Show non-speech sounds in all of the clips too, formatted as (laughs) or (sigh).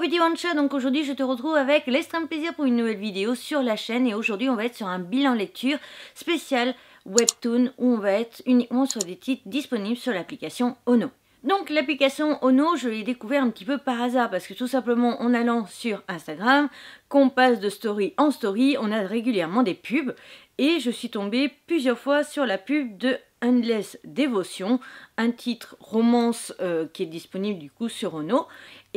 Bidi Wansha, donc aujourd'hui je te retrouve avec l'extrême plaisir pour une nouvelle vidéo sur la chaîne et aujourd'hui on va être sur un bilan lecture spécial webtoon où on va être uniquement sur des titres disponibles sur l'application Ono. Donc l'application Ono, je l'ai découvert un petit peu par hasard parce que tout simplement en allant sur Instagram, qu'on passe de story en story, on a régulièrement des pubs et je suis tombée plusieurs fois sur la pub de Endless Devotion, un titre romance euh, qui est disponible du coup sur Ono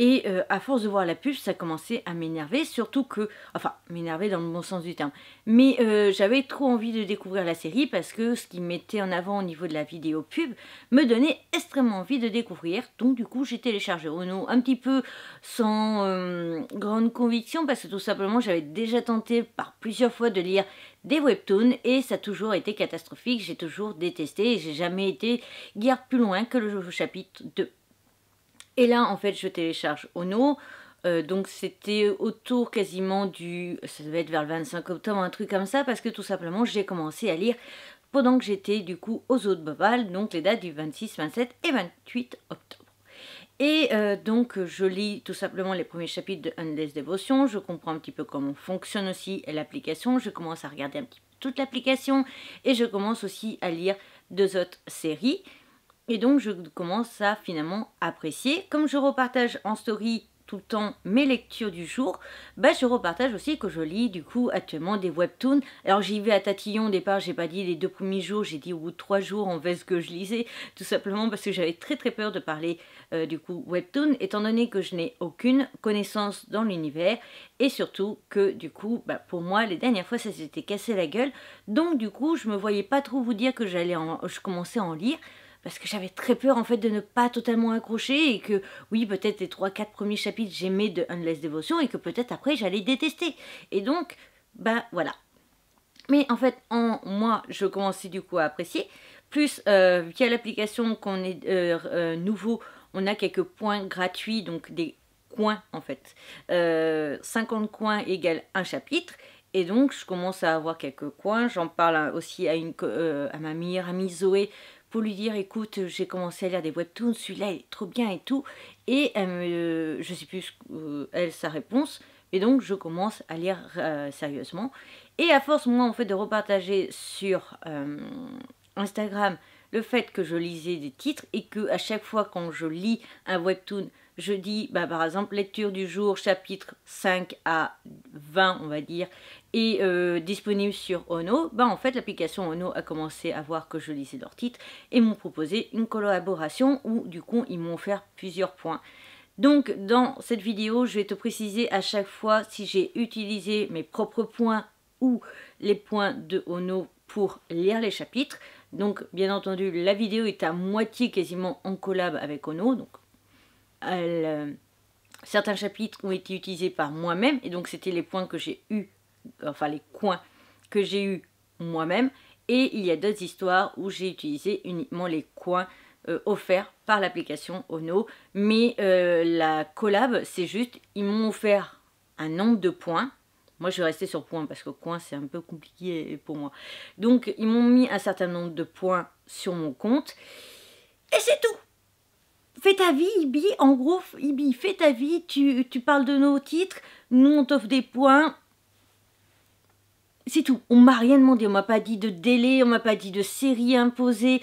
et euh, à force de voir la pub, ça commençait à m'énerver, surtout que, enfin, m'énerver dans le bon sens du terme. Mais euh, j'avais trop envie de découvrir la série parce que ce qui mettait en avant au niveau de la vidéo pub me donnait extrêmement envie de découvrir. Donc du coup, j'ai téléchargé Renault un petit peu sans euh, grande conviction parce que tout simplement, j'avais déjà tenté par plusieurs fois de lire des webtoons et ça a toujours été catastrophique. J'ai toujours détesté et j'ai jamais été guère plus loin que le chapitre 2. Et là, en fait, je télécharge Ono. Euh, donc c'était autour quasiment du, ça devait être vers le 25 octobre, un truc comme ça, parce que tout simplement j'ai commencé à lire pendant que j'étais du coup aux eaux de Boval, donc les dates du 26, 27 et 28 octobre. Et euh, donc je lis tout simplement les premiers chapitres de Endless Devotion, je comprends un petit peu comment fonctionne aussi l'application, je commence à regarder un petit peu toute l'application et je commence aussi à lire deux autres séries et donc je commence à finalement apprécier. Comme je repartage en story tout le temps mes lectures du jour, bah je repartage aussi que je lis du coup actuellement des webtoons. Alors j'y vais à tatillon au départ, j'ai pas dit les deux premiers jours, j'ai dit ou trois jours en fait que je lisais, tout simplement parce que j'avais très très peur de parler euh, du coup webtoon, étant donné que je n'ai aucune connaissance dans l'univers et surtout que du coup bah, pour moi les dernières fois ça s'était cassé la gueule, donc du coup je me voyais pas trop vous dire que j'allais je commençais à en lire parce que j'avais très peur en fait de ne pas totalement accrocher et que oui peut-être les 3-4 premiers chapitres j'aimais de Unless Devotion et que peut-être après j'allais détester. Et donc, ben voilà. Mais en fait, en moi, je commençais du coup à apprécier. Plus euh, via l'application qu'on est euh, euh, nouveau, on a quelques points gratuits, donc des coins en fait. 50 euh, coins égale un chapitre. Et donc, je commence à avoir quelques coins. J'en parle aussi à, une, à ma meilleure amie Zoé pour lui dire écoute j'ai commencé à lire des webtoons celui-là est trop bien et tout et je euh, ne je sais plus euh, elle sa réponse et donc je commence à lire euh, sérieusement et à force moi en fait de repartager sur Instagram le fait que je lisais des titres et que à chaque fois quand je lis un webtoon je dis bah, par exemple lecture du jour chapitre 5 à 20 on va dire et euh, disponible sur Ono, bah en fait l'application Ono a commencé à voir que je lisais leurs titres et m'ont proposé une collaboration où du coup ils m'ont offert plusieurs points. Donc dans cette vidéo je vais te préciser à chaque fois si j'ai utilisé mes propres points ou les points de Ono pour lire les chapitres. Donc bien entendu la vidéo est à moitié quasiment en collab avec Ono, donc euh, certains chapitres ont été utilisés par moi-même, et donc c'était les points que j'ai eu, enfin les coins que j'ai eu moi-même, et il y a d'autres histoires où j'ai utilisé uniquement les coins euh, offerts par l'application Ono, mais euh, la collab, c'est juste, ils m'ont offert un nombre de points. Moi, je vais rester sur points parce que coin, c'est un peu compliqué pour moi. Donc, ils m'ont mis un certain nombre de points sur mon compte. Et c'est tout fais ta vie, Ibi. En gros, Ibi, fais ta vie. Tu, tu parles de nos titres. Nous, on t'offre des points. C'est tout. On m'a rien demandé. On m'a pas dit de délai. On m'a pas dit de série imposée.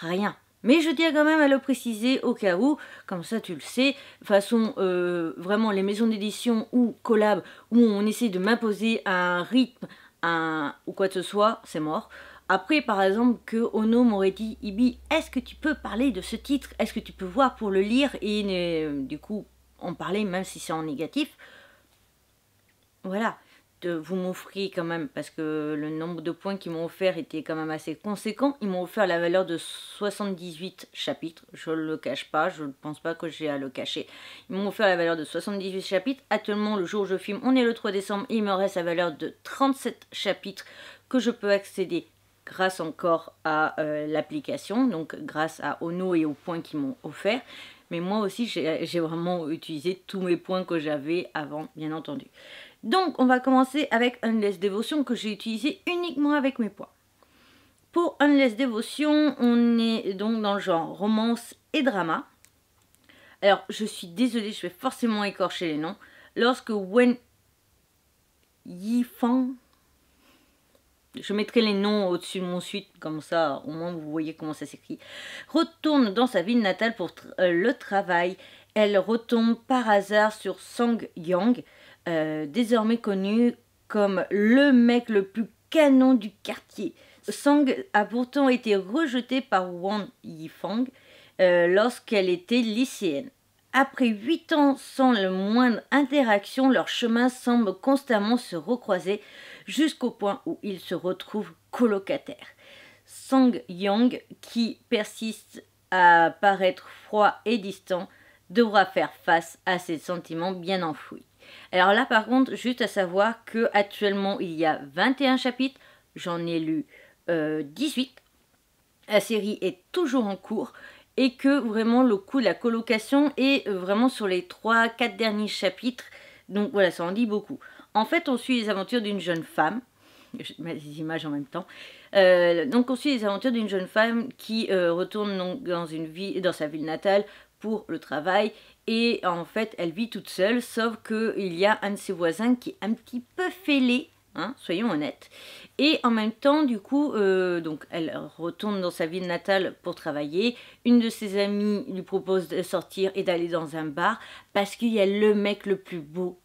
Rien. Mais je tiens quand même à le préciser au cas où, comme ça tu le sais, façon euh, vraiment les maisons d'édition ou collab où on essaie de m'imposer un rythme, un ou quoi que ce soit, c'est mort. Après, par exemple, que Ono m'aurait dit Ibi, est-ce que tu peux parler de ce titre Est-ce que tu peux voir pour le lire Et euh, du coup, en parler, même si c'est en négatif. Voilà. vous m'offrez quand même, parce que le nombre de points qu'ils m'ont offert était quand même assez conséquent. Ils m'ont offert la valeur de 78 chapitres. Je ne le cache pas, je ne pense pas que j'ai à le cacher. Ils m'ont offert la valeur de 78 chapitres. Actuellement, le jour où je filme, on est le 3 décembre, il me reste la valeur de 37 chapitres que je peux accéder grâce encore à euh, l'application, donc grâce à Ono et aux points qu'ils m'ont offerts. Mais moi aussi, j'ai vraiment utilisé tous mes points que j'avais avant, bien entendu. Donc, on va commencer avec Unless Devotion que j'ai utilisé uniquement avec mes points. Pour Unless Devotion, on est donc dans le genre romance et drama. Alors, je suis désolée, je vais forcément écorcher les noms. Lorsque Wen Yifang je mettrai les noms au-dessus de mon suite, comme ça au moins vous voyez comment ça s'écrit. Retourne dans sa ville natale pour euh, le travail. Elle retombe par hasard sur Sang Yang, euh, désormais connu comme le mec le plus canon du quartier. Sang a pourtant été rejetée par Wang Yifang euh, lorsqu'elle était lycéenne. Après huit ans sans le moindre interaction, leur chemin semble constamment se recroiser, jusqu'au point où il se retrouve colocataire. Sang Yang, qui persiste à paraître froid et distant, devra faire face à ses sentiments bien enfouis. Alors là par contre, juste à savoir que actuellement il y a 21 chapitres, j'en ai lu 18. Euh, la série est toujours en cours et que vraiment le coup de la colocation est euh, vraiment sur les 3-4 derniers chapitres. Donc voilà, ça en dit beaucoup. En fait, on suit les aventures d'une jeune femme. Je mets les images en même temps. Euh, donc, on suit les aventures d'une jeune femme qui euh, retourne dans, une dans sa ville natale pour le travail. Et en fait, elle vit toute seule, sauf qu'il y a un de ses voisins qui est un petit peu fêlé hein, soyons honnêtes. Et en même temps, du coup, euh, donc elle retourne dans sa ville natale pour travailler. Une de ses amies lui propose de sortir et d'aller dans un bar parce qu'il y a le mec le plus beau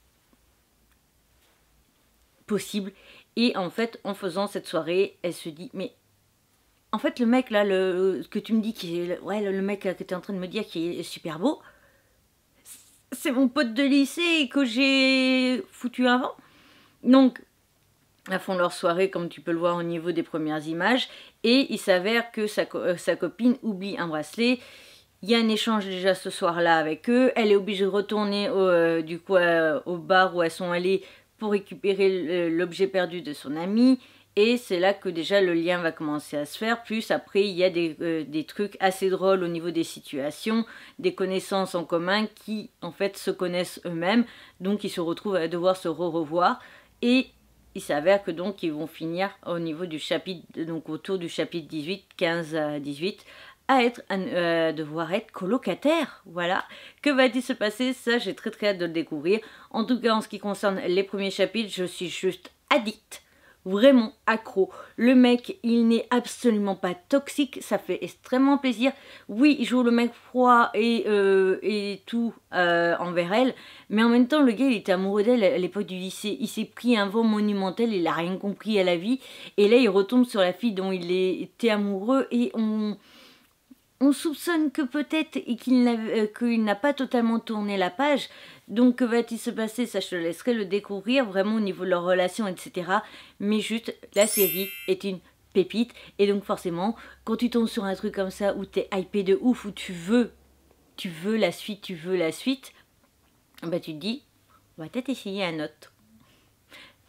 et en fait, en faisant cette soirée, elle se dit, mais en fait, le mec là, le, que tu me dis, qui est, ouais, le mec là, euh, que tu es en train de me dire qui est super beau, c'est mon pote de lycée que j'ai foutu avant. Donc, elles font leur soirée, comme tu peux le voir au niveau des premières images, et il s'avère que euh, sa, copine oublie un bracelet. Il y a un échange déjà ce soir-là avec eux. Elle est obligée de retourner euh, du coup, au bar où elles sont allées pour récupérer l'objet perdu de son ami. Et c'est là que déjà le lien va commencer à se faire. Plus après, il y a des, euh, des, trucs assez drôles au niveau des situations, des connaissances en commun qui en fait se connaissent eux-mêmes. Donc ils se retrouvent à devoir se re-revoir. Et il s'avère que donc ils vont finir au niveau du chapitre, donc autour du chapitre 18, 15 à 18, être un, euh, devoir être colocataire. Voilà. Que va-t-il se passer Ça, j'ai très très hâte de le découvrir. En tout cas, en ce qui concerne les premiers chapitres, je suis juste addict vraiment accro. Le mec, il n'est absolument pas toxique, ça fait extrêmement plaisir. Oui, il joue le mec froid et, euh, et tout euh, envers elle, mais en même temps, le gars, il était amoureux d'elle à l'époque du lycée. Il s'est pris un vent monumental, il n'a rien compris à la vie, et là, il retombe sur la fille dont il était amoureux, et on on soupçonne que peut-être et euh, qu'il n'a pas totalement tourné la page. Donc que va-t-il se passer Ça, je te laisserai le découvrir vraiment au niveau de leur relation, etc. Mais juste, la série est une pépite. Et donc forcément, quand tu tombes sur un truc comme ça où t'es hypé de ouf, où tu veux, tu veux la suite, tu veux la suite, bah tu te dis, on va peut-être essayer un autre.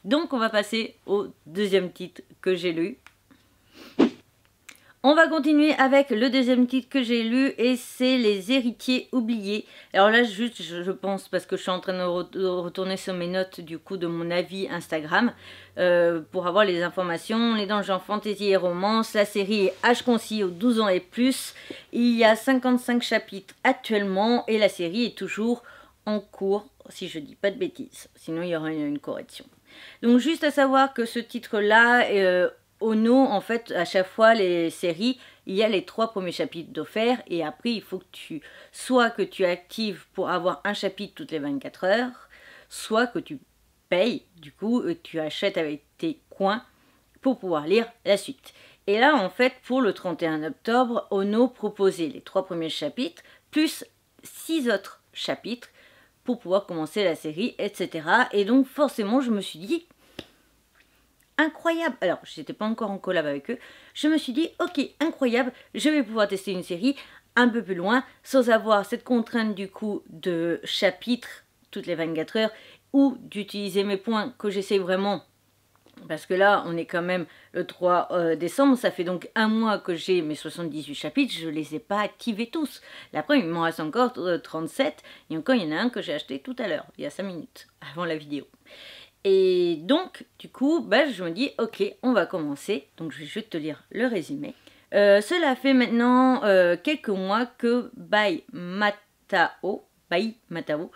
Donc on va passer au deuxième titre que j'ai lu. On va continuer avec le deuxième titre que j'ai lu et c'est Les héritiers oubliés. Alors là, juste, je pense, parce que je suis en train de, retourner sur mes notes du coup de mon avis Instagram euh, pour avoir les informations. Les dangers dans fantasy et romance. La série est âge concis aux 12 ans et plus. Il y a 55 chapitres actuellement et la série est toujours en cours, si je dis pas de bêtises. Sinon, il y aura une, correction. Donc juste à savoir que ce titre-là, euh, Ono, en fait, à chaque fois, les séries, il y a les trois premiers chapitres d'offert et après, il faut que tu, soit que tu actives pour avoir un chapitre toutes les 24 heures, soit que tu payes, du coup, euh, tu achètes avec tes coins pour pouvoir lire la suite. Et là, en fait, pour le 31 octobre, Ono proposait les trois premiers chapitres, plus six autres chapitres, pour pouvoir commencer la série, etc. Et donc, forcément, je me suis dit, incroyable. Alors, je n'étais pas encore en collab avec eux. Je me suis dit, ok, incroyable, je vais pouvoir tester une série un peu plus loin sans avoir cette contrainte du coup de chapitre toutes les 24 heures ou d'utiliser mes points que j'essaie vraiment parce que là, on est quand même le 3 euh, décembre, ça fait donc un mois que j'ai mes 78 chapitres, je ne les ai pas activés tous. Après, il m'en reste encore 37, euh, et encore il y en a un que j'ai acheté tout à l'heure, il y a 5 minutes, avant la vidéo. Et donc, du coup, bah, je me dis, ok, on va commencer. Donc, je vais juste te lire le résumé. Euh, cela fait maintenant euh, quelques mois que Bai Matao, Bai Matao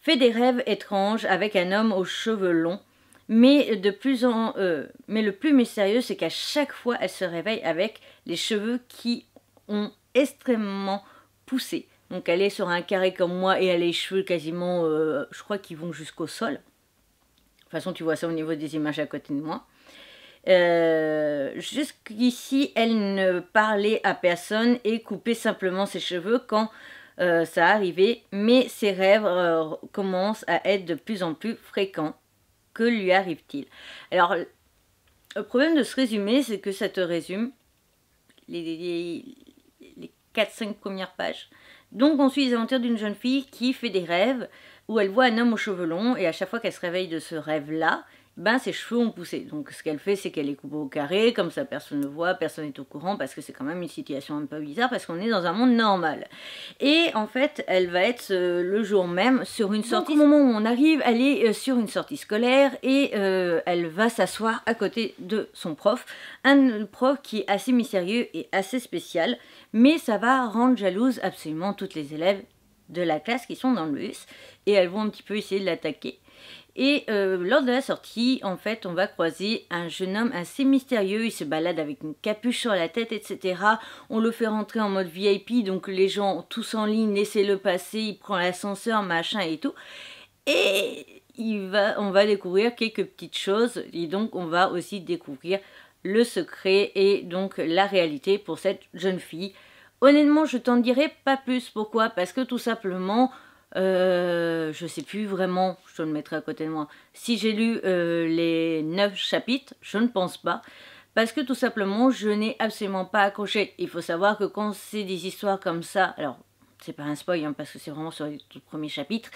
fait des rêves étranges avec un homme aux cheveux longs. Mais, de plus en, euh, mais le plus mystérieux, c'est qu'à chaque fois, elle se réveille avec les cheveux qui ont extrêmement poussé. Donc elle est sur un carré comme moi et elle a les cheveux quasiment, je crois, qu'ils vont jusqu'au sol façon, tu vois ça au niveau des images à côté de moi. Euh, jusqu'ici, elle ne parlait à personne et coupait simplement ses cheveux quand euh, ça arrivait, mais ses rêves euh, commencent à être de plus en plus fréquents. Que lui arrive-t-il Alors, le problème de ce résumé, c'est que ça te résume les, les 4-5 premières pages. Donc, on suit les aventures d'une jeune fille qui fait des rêves où elle voit un homme aux cheveux longs et à chaque fois qu'elle se réveille de ce rêve-là, ben ses cheveux ont poussé. Donc ce qu'elle fait, c'est qu'elle est coupe au carré, comme ça personne ne voit, personne n'est au courant, parce que c'est quand même une situation un peu bizarre, parce qu'on est dans un monde normal. Et en fait, elle va être euh, le jour même sur une sortie. au moment où on arrive, elle est euh, sur une sortie scolaire et euh, elle va s'asseoir à côté de son prof, un prof qui est assez mystérieux et assez spécial, mais ça va rendre jalouse absolument toutes les élèves de la classe qui sont dans le bus et elles vont un petit peu essayer de l'attaquer. Et euh, lors de la sortie, en fait, on va croiser un jeune homme assez mystérieux. Il se balade avec une capuche sur la tête, etc. On le fait rentrer en mode VIP, donc les gens tous en ligne, laissez-le passer, il prend l'ascenseur, machin et tout. Et il va, on va découvrir quelques petites choses. Et donc, on va aussi découvrir le secret et donc la réalité pour cette jeune fille Honnêtement, je t'en dirai pas plus. Pourquoi Parce que tout simplement, je euh, je sais plus vraiment, je te le mettrai à côté de moi. Si j'ai lu euh, les 9 chapitres, je ne pense pas. Parce que tout simplement, je n'ai absolument pas accroché. Il faut savoir que quand c'est des histoires comme ça, alors c'est pas un spoil hein, parce que c'est vraiment sur le tout chapitre. chapitre,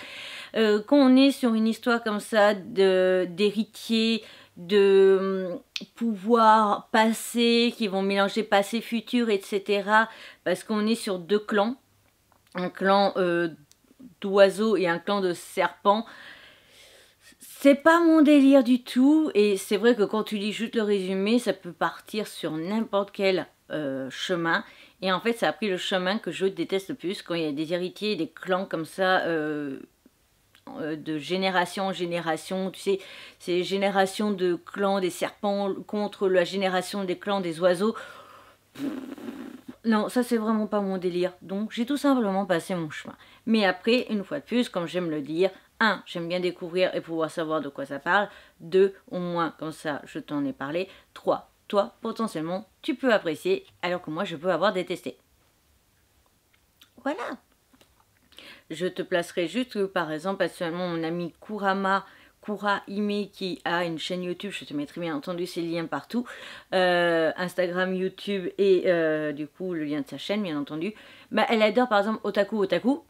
euh, quand on est sur une histoire comme ça d'héritiers, de, de hum, pouvoir passé, qui vont mélanger passé, futur, etc. Parce qu'on est sur deux clans, un clan euh, d'oiseaux et un clan de serpents. C'est pas mon délire du tout, et c'est vrai que quand tu lis juste le résumé, ça peut partir sur n'importe quel euh, chemin. Et en fait, ça a pris le chemin que je déteste le plus quand il y a des héritiers, des clans comme ça. Euh, euh, de génération en génération, tu sais, ces générations de clans des serpents contre la génération des clans des oiseaux. Non, ça c'est vraiment pas mon délire. Donc j'ai tout simplement passé mon chemin. Mais après, une fois de plus, comme j'aime le dire, 1. J'aime bien découvrir et pouvoir savoir de quoi ça parle. 2. Au moins, comme ça, je t'en ai parlé. 3 toi, potentiellement, tu peux apprécier, alors que moi, je peux avoir détesté. Voilà. Je te placerai juste par exemple, actuellement, mon ami Kurama, Kuraime qui a une chaîne YouTube, je te mettrai bien entendu ses liens partout, euh, Instagram, YouTube et euh, du coup le lien de sa chaîne bien entendu. Bah, elle adore par exemple Otaku Otaku,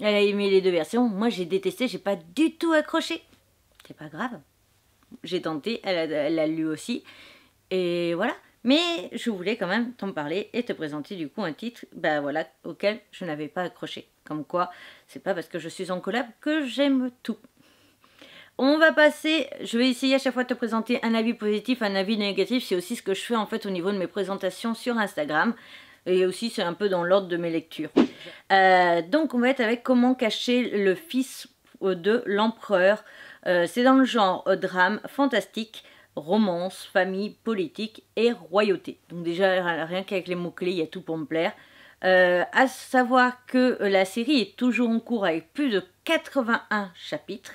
elle a aimé les deux versions, moi j'ai détesté, j'ai pas du tout accroché. C'est pas grave, j'ai tenté, elle elle a lu aussi, et voilà. Mais je voulais quand même t'en parler et te présenter du coup un titre ben voilà, auquel je n'avais pas accroché. Comme quoi, c'est pas parce que je suis en collab que j'aime tout. On va passer, je vais essayer à chaque fois de te présenter un avis positif, un avis négatif. C'est aussi ce que je fais en fait au niveau de mes présentations sur Instagram. Et aussi c'est un peu dans l'ordre de mes lectures. Euh, donc on va être avec comment cacher le fils de l'empereur. Euh, c'est dans le genre euh, drame fantastique romance, famille, politique et royauté. Donc déjà, rien qu'avec les mots-clés, il y a tout pour me plaire. Euh, à savoir que la série est toujours en cours avec plus de 81 chapitres.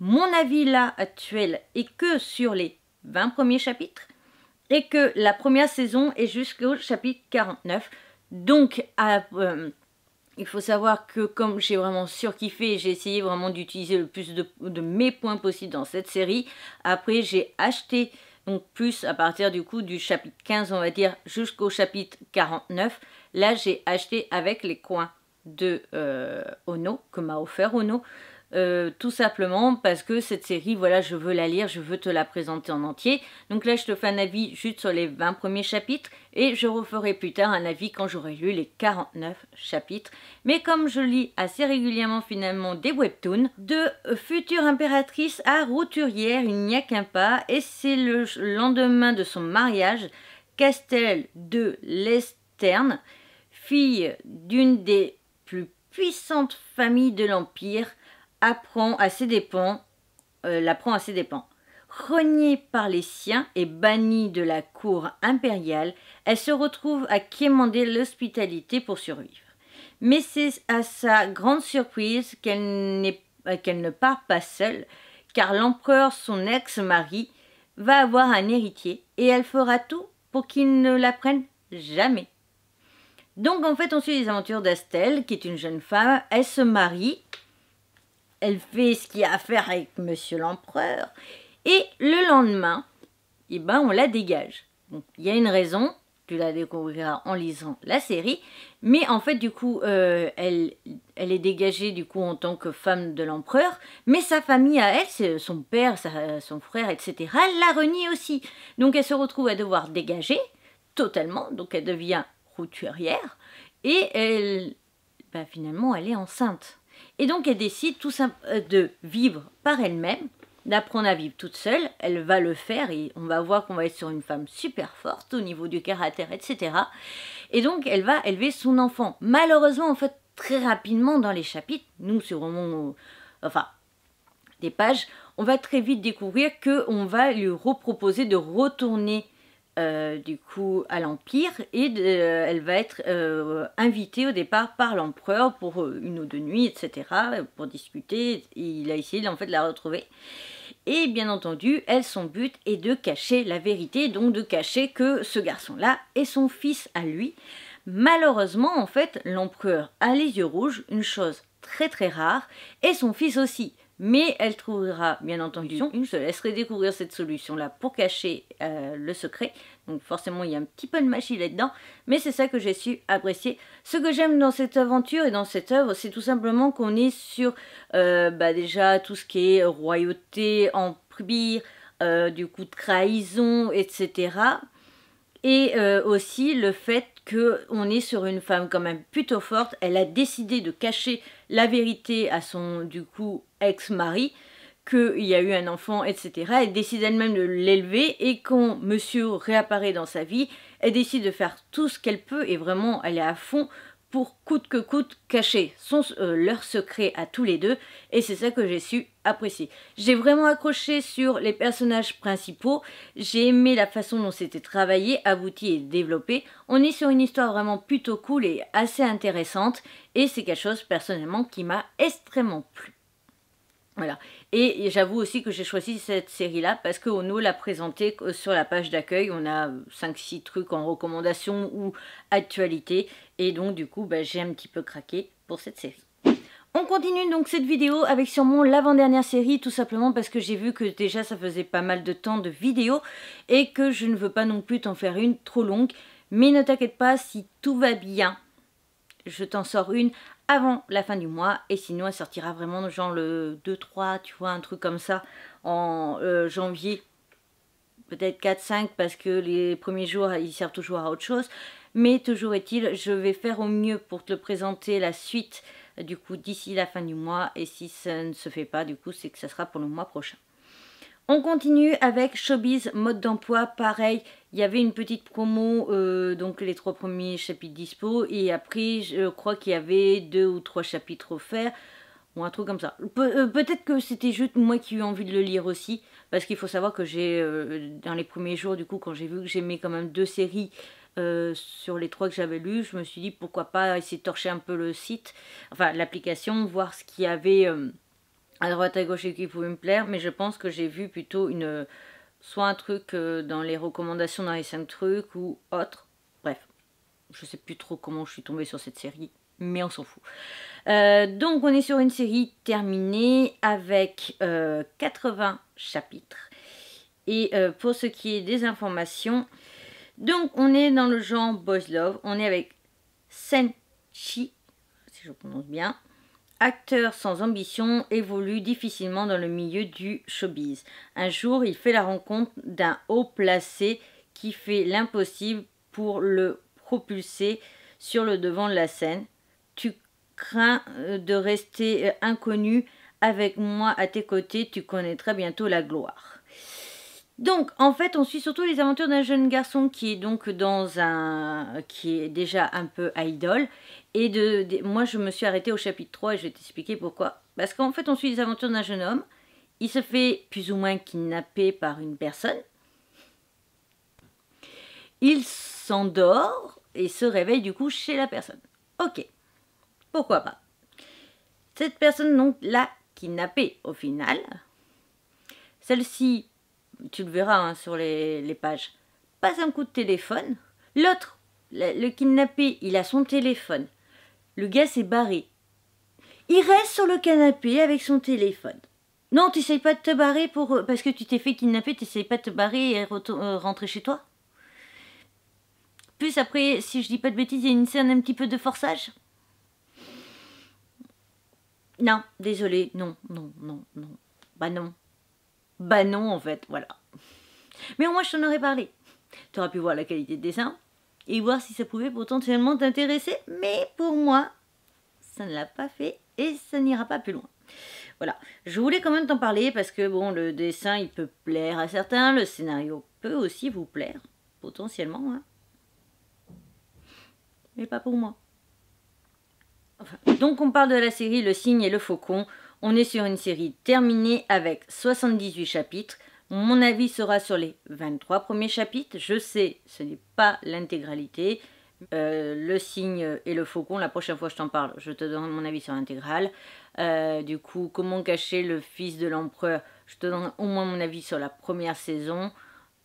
Mon avis là actuel est que sur les 20 premiers chapitres et que la première saison est jusqu'au chapitre 49. Donc, à, euh, il faut savoir que comme j'ai vraiment surkiffé, j'ai essayé vraiment d'utiliser le plus de, mes points possibles dans cette série. Après, j'ai acheté donc plus à partir du coup du chapitre 15, on va dire, jusqu'au chapitre 49. Là, j'ai acheté avec les coins de euh, Ono, que m'a offert Ono. Euh, tout simplement parce que cette série, voilà, je veux la lire, je veux te la présenter en entier. Donc là, je te fais un avis juste sur les 20 premiers chapitres et je referai plus tard un avis quand j'aurai lu les 49 chapitres. Mais comme je lis assez régulièrement finalement des webtoons, de future impératrice à routurière, il n'y a qu'un pas et c'est le lendemain de son mariage, Castel de Lesterne, fille d'une des plus puissantes familles de l'Empire, apprend à ses dépens, euh, l'apprend à ses dépens. Reniée par les siens et bannie de la cour impériale, elle se retrouve à quémander l'hospitalité pour survivre. Mais c'est à sa grande surprise euh, qu'elle, ne part pas seule, car l'empereur, son ex-mari, va avoir un héritier et elle fera tout pour qu'il ne l'apprenne jamais. Donc en fait, on suit les aventures d'Estelle, qui est une jeune femme. Elle se marie elle fait ce qu'il y a à faire avec Monsieur l'Empereur. Et le lendemain, eh ben, on la dégage. il y a une raison, tu la découvriras en lisant la série. Mais en fait, du coup, euh, elle, elle est dégagée du coup en tant que femme de l'empereur. Mais sa famille à elle, son père, son frère, etc., elle la renie aussi. Donc elle se retrouve à devoir dégager totalement. Donc elle devient routurière. Et elle, ben, finalement, elle est enceinte. Et donc elle décide tout euh, de vivre par elle-même, d'apprendre à vivre toute seule. Elle va le faire et on va voir qu'on va être sur une femme super forte au niveau du caractère, etc. Et donc elle va élever son enfant. Malheureusement, en fait, très rapidement dans les chapitres, nous sur euh, mon, enfin, des pages, on va très vite découvrir que on va lui reproposer de retourner euh, du coup à l'Empire et euh, elle va être euh, invitée au départ par l'empereur pour une ou deux nuits, etc., pour discuter. Il a essayé en fait de la retrouver. Et bien entendu, elle, son but est de cacher la vérité, donc de cacher que ce garçon-là est son fils à lui. Malheureusement, en fait, l'empereur a les yeux rouges, une chose très très rare, et son fils aussi mais elle trouvera bien entendu une. Je laisserai découvrir cette solution là pour cacher euh, le secret. Donc forcément il y a un petit peu de magie là-dedans, mais c'est ça que j'ai su apprécier. Ce que j'aime dans cette aventure et dans cette œuvre, c'est tout simplement qu'on est sur euh, bah, déjà tout ce qui est royauté, empire, euh, du coup de trahison, etc. Et aussi le fait que on est sur une femme quand même plutôt forte. Elle a décidé de cacher la vérité à son du coup ex-mari qu'il y a eu un enfant, etc. Elle décide elle-même de l'élever et quand monsieur réapparaît dans sa vie, elle décide de faire tout ce qu'elle peut et vraiment elle est à fond pour coûte que coûte cacher son, euh, leur secret à tous les deux et c'est ça que j'ai su apprécier. J'ai vraiment accroché sur les personnages principaux, j'ai aimé la façon dont c'était travaillé, abouti et développé. On est sur une histoire vraiment plutôt cool et assez intéressante et c'est quelque chose personnellement qui m'a extrêmement plu. Voilà. Et j'avoue aussi que j'ai choisi cette série-là parce que nous l'a présentée euh, sur la page d'accueil. On a 5-6 trucs en recommandation ou actualité. Et donc du coup, bah, j'ai un petit peu craqué pour cette série. On continue donc cette vidéo avec sûrement l'avant-dernière série, tout simplement parce que j'ai vu que déjà ça faisait pas mal de temps de vidéos et que je ne veux pas non plus t'en faire une trop longue. Mais ne t'inquiète pas, si tout va bien, je t'en sors une avant la fin du mois et sinon elle sortira vraiment genre le 2-3, tu vois, un truc comme ça en euh, janvier. Peut-être 4-5 parce que les premiers jours ils servent toujours à autre chose. Mais toujours est-il, je vais faire au mieux pour te présenter la suite euh, du coup d'ici la fin du mois. Et si ça ne se fait pas, du coup, c'est que ça sera pour le mois prochain. On continue avec Showbiz mode d'emploi. Pareil, il y avait une petite promo, euh, donc les trois premiers chapitres dispo. Et après, je crois qu'il y avait deux ou trois chapitres offerts ou un truc comme ça. Euh, peut-être que c'était juste moi qui ai eu envie de le lire aussi, parce qu'il faut savoir que j'ai, dans les premiers jours, du coup, quand j'ai vu que j'aimais quand même deux séries, euh, sur les trois que j'avais lus, je me suis dit pourquoi pas essayer de torcher un peu le site, enfin l'application, voir ce qu'il y avait euh, à droite à gauche et qui pouvait me plaire, mais je pense que j'ai vu plutôt une soit un truc euh, dans les recommandations dans les 5 trucs ou autre. Bref, je sais plus trop comment je suis tombée sur cette série, mais on s'en fout. donc on est sur une série terminée avec 80 chapitres. Et pour ce qui est des informations, donc, on est dans le genre Boys Love. On est avec Senchi, si je prononce bien. Acteur sans ambition, évolue difficilement dans le milieu du showbiz. Un jour, il fait la rencontre d'un haut placé qui fait l'impossible pour le propulser sur le devant de la scène. Tu crains euh, de rester euh, inconnu avec moi à tes côtés, tu connaîtras bientôt la gloire. Donc, en fait, on suit surtout les aventures d'un jeune garçon qui est donc dans un. qui est déjà un peu à idole. Et de, moi, je me suis arrêtée au chapitre 3 et je vais t'expliquer pourquoi. Parce qu'en fait, on suit les aventures d'un jeune homme. Il se fait plus ou moins kidnapper par une personne. Il s'endort et se réveille du coup chez la personne. Ok, pourquoi pas. Cette personne, donc, l'a kidnappé au final. Celle-ci tu le verras hein, sur les, pages, Pas un coup de téléphone. L'autre, le, kidnappé, il a son téléphone. Le gars s'est barré. Il reste sur le canapé avec son téléphone. Non, tu t'essayes pas de te barrer pour euh, parce que tu t'es fait kidnapper, Tu t'essayes pas de te barrer et euh, rentrer chez toi. Plus après, si je dis pas de bêtises, il y a une scène un petit peu de forçage. Non, désolé, non, non, non, non. Bah non, bah non, en fait, voilà. Mais au moins, je t'en aurais parlé. Tu aurais pu voir la qualité de dessin et voir si ça pouvait potentiellement t'intéresser. Mais pour moi, ça ne l'a pas fait et ça n'ira pas plus loin. Voilà, je voulais quand même t'en parler parce que bon, le dessin il peut plaire à certains, le scénario peut aussi vous plaire, potentiellement, hein. mais pas pour moi. donc on parle de la série Le signe et le Faucon. On est sur une série terminée avec 78 chapitres. Mon avis sera sur les 23 premiers chapitres. Je sais, ce n'est pas l'intégralité. Euh, le signe et le faucon, la prochaine fois que je t'en parle, je te donnerai mon avis sur l'intégrale. Euh, du coup, comment cacher le fils de l'empereur, je te donnerai au moins mon avis sur la première saison.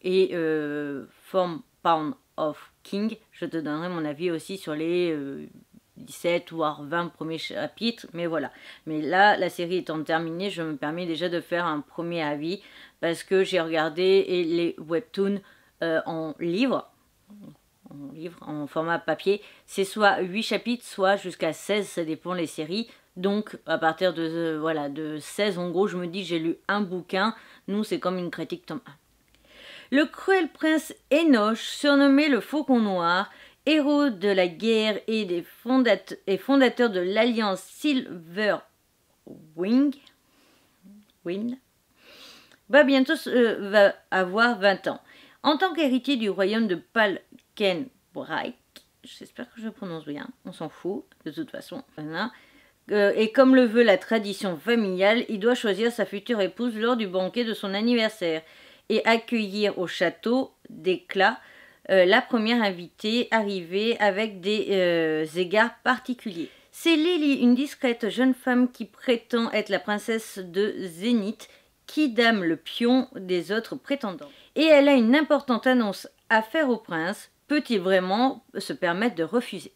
Et euh, Form Pound of King, je te donnerai mon avis aussi sur les 17 voire 20 premiers chapitres, mais voilà. Mais là, la série étant terminée, je me permets déjà de faire un premier avis parce que j'ai regardé les webtoons euh, en livre, en livre, en format papier. C'est soit 8 chapitres, soit jusqu'à 16, ça dépend les séries. Donc à partir de euh, voilà de 16 en gros, je me dis j'ai lu un bouquin. Nous, c'est comme une critique tome Le cruel prince Enoch, surnommé le Faucon Noir, héros de la guerre et, des fondateur de l'alliance Silver Wing, va bientôt euh, avoir 20 ans. En tant qu'héritier du royaume de Palkenbraik, j'espère que je prononce bien, on s'en fout, de toute façon, hein, euh, et comme le veut la tradition familiale, il doit choisir sa future épouse lors du banquet de son anniversaire et accueillir au château d'éclat euh, la première invitée arrivée avec des euh, égards particuliers. C'est Lily, une discrète jeune femme qui prétend être la princesse de Zénith, qui dame le pion des autres prétendants. Et elle a une importante annonce à faire au prince. Peut-il vraiment se permettre de refuser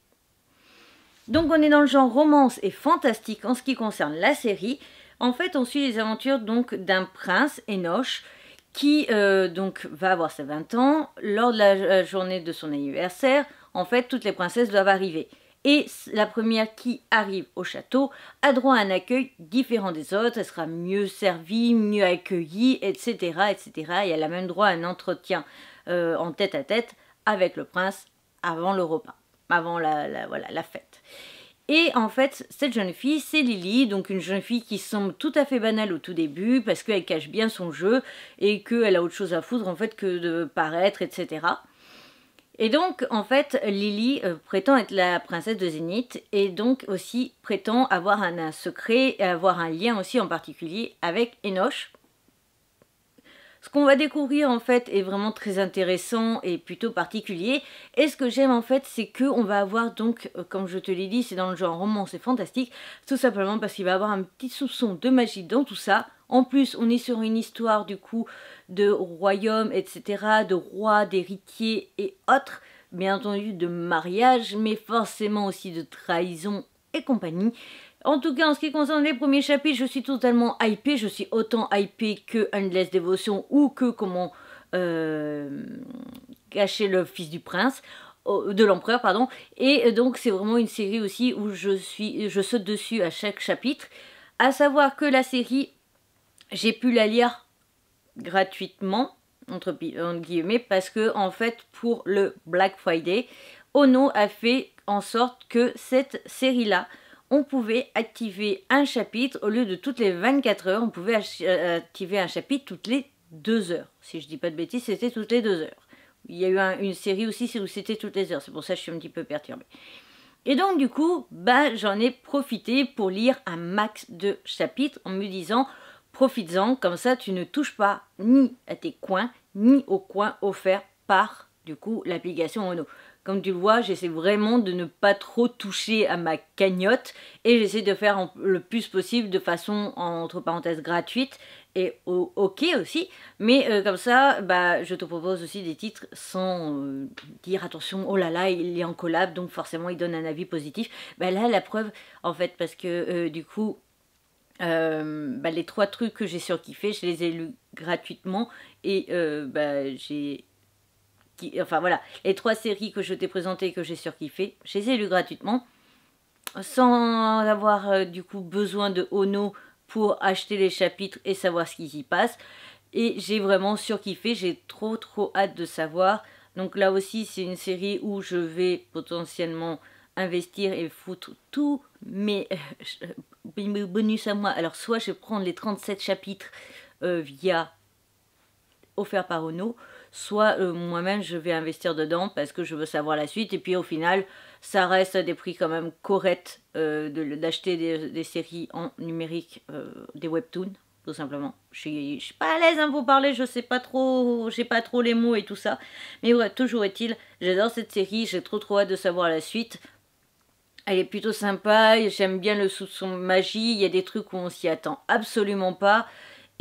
donc on est dans le genre romance et fantastique en ce qui concerne la série. En fait, on suit les aventures donc d'un prince, Enoch, qui euh, donc va avoir ses 20 ans. Lors de la journée de son anniversaire, en fait, toutes les princesses doivent arriver. Et la première qui arrive au château a droit à un accueil différent des autres, elle sera mieux servie, mieux accueillie, etc. etc. et elle a même droit à un entretien euh, en tête à tête avec le prince avant le repas, avant la, voilà, la fête. Et en fait, cette jeune fille, c'est Lily, donc une jeune fille qui semble tout à fait banale au tout début parce qu'elle cache bien son jeu et qu'elle a autre chose à foutre en fait que de paraître, etc. Et donc, en fait, Lily euh, prétend être la princesse de Zénith et donc aussi prétend avoir un, un secret et avoir un lien aussi en particulier avec Enoch. Ce qu'on va découvrir en fait est vraiment très intéressant et plutôt particulier. Et ce que j'aime en fait, c'est que on va avoir donc, euh, comme je te l'ai dit, c'est dans le genre roman, c'est fantastique, tout simplement parce qu'il va avoir un petit soupçon de magie dans tout ça. En plus, on est sur une histoire du coup de royaume, etc., de rois, d'héritiers et autres, bien entendu de mariage, mais forcément aussi de trahison et compagnie. En tout cas, en ce qui concerne les premiers chapitres, je suis totalement hypée. Je suis autant hypée que Endless Devotion ou que comment euh, cacher le fils du prince de l'empereur pardon et euh, donc c'est vraiment une série aussi où je suis je saute dessus à chaque chapitre à savoir que la série j'ai pu la lire gratuitement entre, entre, guillemets parce que en fait pour le Black Friday Ono a fait en sorte que cette série là on pouvait activer un chapitre au lieu de toutes les 24 heures, on pouvait euh, activer un chapitre toutes les 2 heures. Si je dis pas de bêtises, c'était toutes les 2 heures. Il y a eu une série aussi où c'était toutes les heures, c'est pour ça que je suis un petit peu perturbée. Et donc du coup, ben j'en ai profité pour lire un max de chapitres en me disant profites-en, comme ça tu ne touches pas ni à tes coins, ni aux coins offerts par du coup l'application Renault. Comme tu le vois, j'essaie vraiment de ne pas trop toucher à ma cagnotte et j'essaie de faire le plus possible de façon entre parenthèses gratuite et ok aussi, mais euh, comme ça, bah, je te propose aussi des titres sans euh, dire attention, oh là là, il est en collab, donc forcément il donne un avis positif. Bah, là, la preuve, en fait, parce que euh, du coup, bah, les trois trucs que j'ai surkiffés, je les ai lus gratuitement et bah, j'ai enfin voilà, les trois séries que je t'ai présentées que j'ai surkiffées, je les ai lues gratuitement, sans avoir euh, du coup besoin de Ono pour acheter les chapitres et savoir ce qui s'y passe. Et j'ai vraiment surkiffé, j'ai trop trop hâte de savoir. Donc là aussi, c'est une série où je vais potentiellement investir et foutre tous mes (laughs) bonus à moi. Alors soit je vais prendre les 37 chapitres euh, via offert par Ono, soit euh, moi-même je vais investir dedans parce que je veux savoir la suite. Et puis au final, ça reste des prix quand même corrects euh, d'acheter des, des, séries en numérique, euh, des webtoons, tout simplement. Je suis, suis pas à l'aise à hein, vous parler, je sais pas trop, j'ai pas trop les mots et tout ça. Mais ouais, toujours est-il, j'adore cette série, j'ai trop trop hâte de savoir la suite. Elle est plutôt sympa, j'aime bien le soupçon magie, il y a des trucs où on s'y attend absolument pas.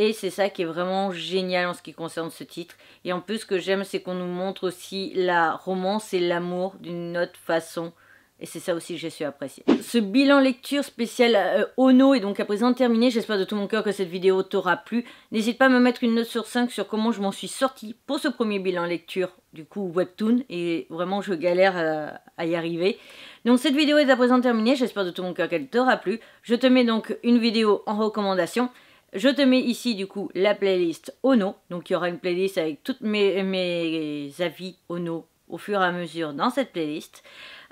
Et c'est ça qui est vraiment génial en ce qui concerne ce titre. Et en plus, ce que j'aime, c'est qu'on nous montre aussi la romance et l'amour d'une autre façon. Et c'est ça aussi que j'ai su apprécier. Ce bilan lecture spécial euh, Ono est donc à présent terminé. J'espère de tout mon cœur que cette vidéo t'aura plu. N'hésite pas à me mettre une note sur 5 sur comment je m'en suis sortie pour ce premier bilan lecture, du coup Webtoon. Et vraiment, je galère euh, à y arriver. Donc cette vidéo est à présent terminée. J'espère de tout mon cœur qu'elle t'aura plu. Je te mets donc une vidéo en recommandation. Je te mets ici du coup la playlist Ono. Donc il y aura une playlist avec tous mes, avis Ono au fur et à mesure dans cette playlist.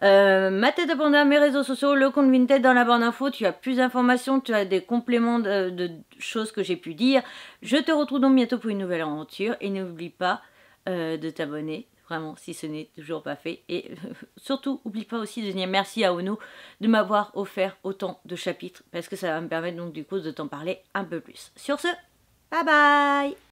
Euh, ma tête de panda, mes réseaux sociaux, le compte Vinted dans la barre d'infos. Tu as plus d'informations, tu as des compléments de, choses que j'ai pu dire. Je te retrouve donc bientôt pour une nouvelle aventure et n'oublie pas euh, de t'abonner vraiment si ce n'est toujours pas fait. Et euh, surtout, n'oublie pas aussi de dire merci à Ono de m'avoir offert autant de chapitres parce que ça va me permettre donc du coup de t'en parler un peu plus. Sur ce, bye bye